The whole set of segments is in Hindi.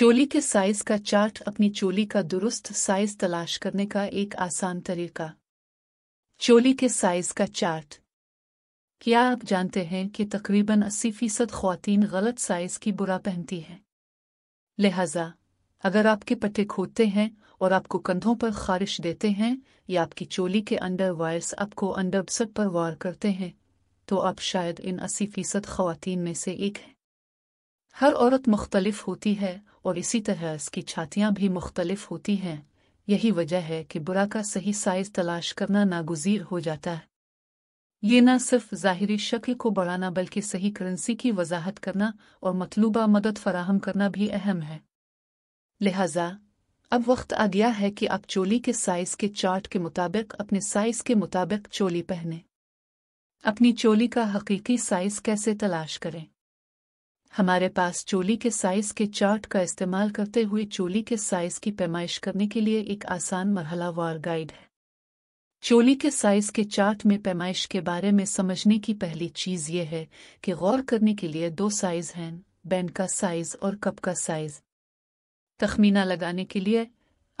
चोली के साइज का चार्ट अपनी चोली का दुरुस्त साइज तलाश करने का एक आसान तरीका चोली के साइज का चार्ट क्या आप जानते हैं कि तकरीबन 80 फीसद खुतिन गलत साइज की बुरा पहनती हैं लिहाजा अगर आपके पट्टे खोदते हैं और आपको कंधों पर खारिश देते हैं या आपकी चोली के अंडर वायर्स आपको अंडरसट पर वार करते हैं तो आप शायद इन अस्सी फीसद खुवान में से एक हैं हर औरत मुख्तलिफ होती है और इसी तरह इसकी छातियाँ भी मुख्तलिफ होती हैं यही वजह है कि बुरा का सही साइज तलाश करना नागुजीर हो जाता है ये न सिर्फ ज़ाहरी शक्ल को बढ़ाना बल्कि सही करेंसी की वजाहत करना और मतलूबा मदद फराहम करना भी अहम है लिहाजा अब वक्त आ गया है कि आप चोली के साइज के चार्ट के मुताबिक अपने साइज के मुताबिक चोली पहने अपनी चोली का हकीकी साइज कैसे तलाश करें हमारे पास चोली के साइज के चार्ट का इस्तेमाल करते हुए चोली के साइज की पैमाइश करने के लिए एक आसान मरहला वार गाइड है चोली के साइज के चार्ट में पैमाइश के बारे में समझने की पहली चीज ये है कि गौर करने के लिए दो साइज हैं बैंड का साइज और कप का साइज तखमीना लगाने के लिए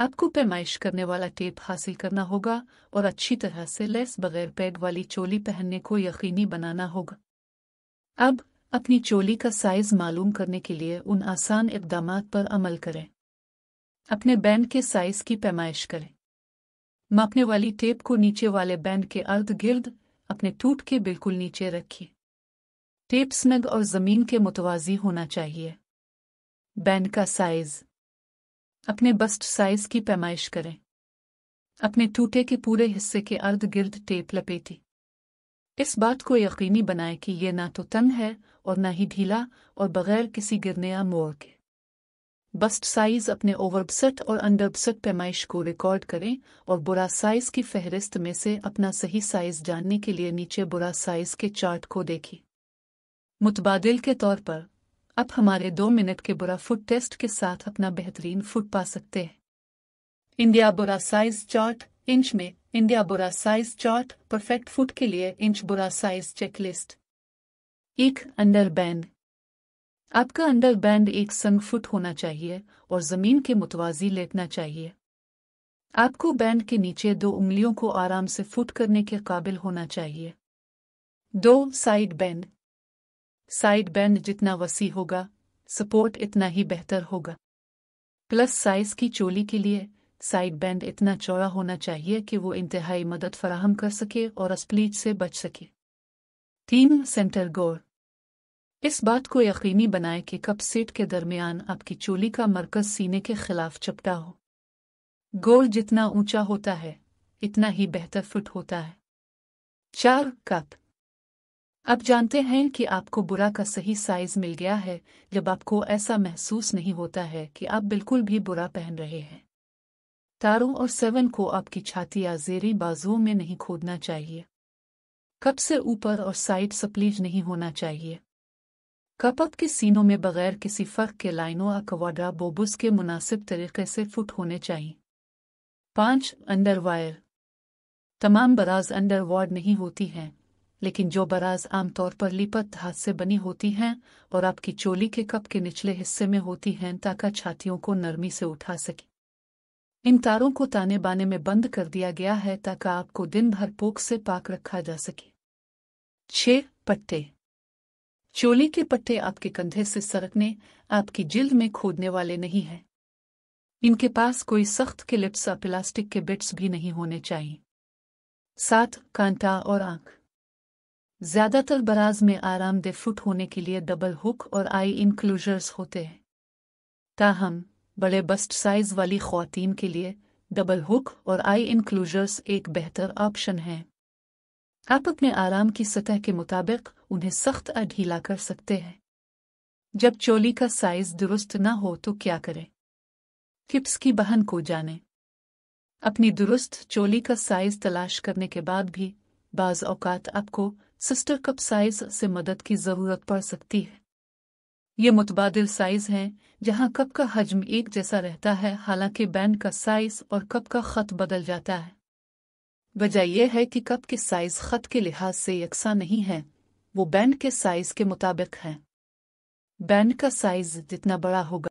आपको पैमाइश करने वाला टेप हासिल करना होगा और अच्छी तरह से लेस बगैर पैग वाली चोली पहनने को यकीनी बनाना होगा अब अपनी चोली का साइज मालूम करने के लिए उन आसान इकदाम पर अमल करें अपने बैंड के साइज की पैमाइश करें मापने वाली टेप को नीचे वाले बैंड के अर्द गिर्द अपने टूट के बिल्कुल नीचे रखिए टेप स्नग और जमीन के मुतवाजी होना चाहिए बैंड का साइज अपने बस्ट साइज की पैमाइश करें अपने टूटे के पूरे हिस्से के अर्द गिर्द टेप लपेटी इस बात को यकीनी बनाए कि ये ना तो तंग है और ना ही ढीला और बगैर किसी गिरने या मोड़ के बस्ट साइज अपने ओवरबसट और अंडरबसट पैमाइश को रिकॉर्ड करें और बुरा साइज की फहरिस्त में से अपना सही साइज जानने के लिए नीचे बुरा साइज के चार्ट को देखें मुतबादल के तौर पर अब हमारे दो मिनट के बुरा फुट टेस्ट के साथ अपना बेहतरीन फुट पा सकते हैं India bra size chart inch में India bra size chart perfect fit के लिए इंच बुरा साइज चेकलिस्ट एक अंडर बैंड आपका अंडर बैंड एक संग फुट होना चाहिए और जमीन के मुतवाजी लेटना चाहिए आपको बैंड के नीचे दो उंगलियों को आराम से फुट करने के काबिल होना चाहिए दो साइड बैंड साइड बैंड जितना वसी होगा सपोर्ट इतना ही बेहतर होगा प्लस साइज की चोली के लिए साइड बैंड इतना चौड़ा होना चाहिए कि वो इंतहाई मदद फराहम कर सके और स्प्लीच से बच सके तीन सेंटर गोर इस बात को यकीनी बनाएं कि कप सेट के दरमियान आपकी चोली का मरकज सीने के खिलाफ चपटा हो गोल जितना ऊंचा होता है इतना ही बेहतर फिट होता है चार कप अब जानते हैं कि आपको बुरा का सही साइज मिल गया है जब आपको ऐसा महसूस नहीं होता है कि आप बिल्कुल भी बुरा पहन रहे हैं तारों और सेवन को आपकी छाती या जेरी बाजुओं में नहीं खोदना चाहिए कप से ऊपर और साइड सप्लीज नहीं होना चाहिए कप के सीनों में बगैर किसी फर्क के लाइनों और कवाडा बोबुस के मुनासिब तरीके से फुट होने चाहिए पांच अंडर वायर तमाम बराज अंडर वार्ड नहीं होती हैं लेकिन जो बराज आमतौर पर लिपत हाथ से बनी होती हैं और आपकी चोली के कप के निचले हिस्से में होती हैं ताकि छातियों को नरमी से उठा सके इन तारों को ताने बाने में बंद कर दिया गया है ताकि आपको दिन भर पोक से पाक रखा जा सके छः पट्टे चोली के पट्टे आपके कंधे से सरकने आपकी जिल्द में खोदने वाले नहीं हैं इनके पास कोई सख्त के लिप्स या प्लास्टिक के बिट्स भी नहीं होने चाहिए सात कांटा और आंख ज्यादातर बराज में आरामदेह फुट होने के लिए डबल हुक और आई इंक्लूजर्स होते हैं ताहम बड़े बस्ट साइज वाली खातन के लिए डबल हुक और आई इनक्लूजर्स एक बेहतर ऑप्शन है आप अपने आराम की सतह के मुताबिक उन्हें सख्त अढ़ीला कर सकते हैं जब चोली का साइज दुरुस्त न हो तो क्या करें किप्स की बहन को जाने अपनी दुरुस्त चोली का साइज तलाश करने के बाद भी बाज़ अवकात आपको सिस्टर कप साइज से मदद की ज़रूरत पड़ सकती है ये मुतबाद साइज हैं जहां कप का हजम एक जैसा रहता है हालांकि बैंड का साइज और कप का खत बदल जाता है वजह यह है कि कप के साइज खत के लिहाज से यकसा नहीं है वो बैंड के साइज के मुताबिक है बैंड का साइज जितना बड़ा होगा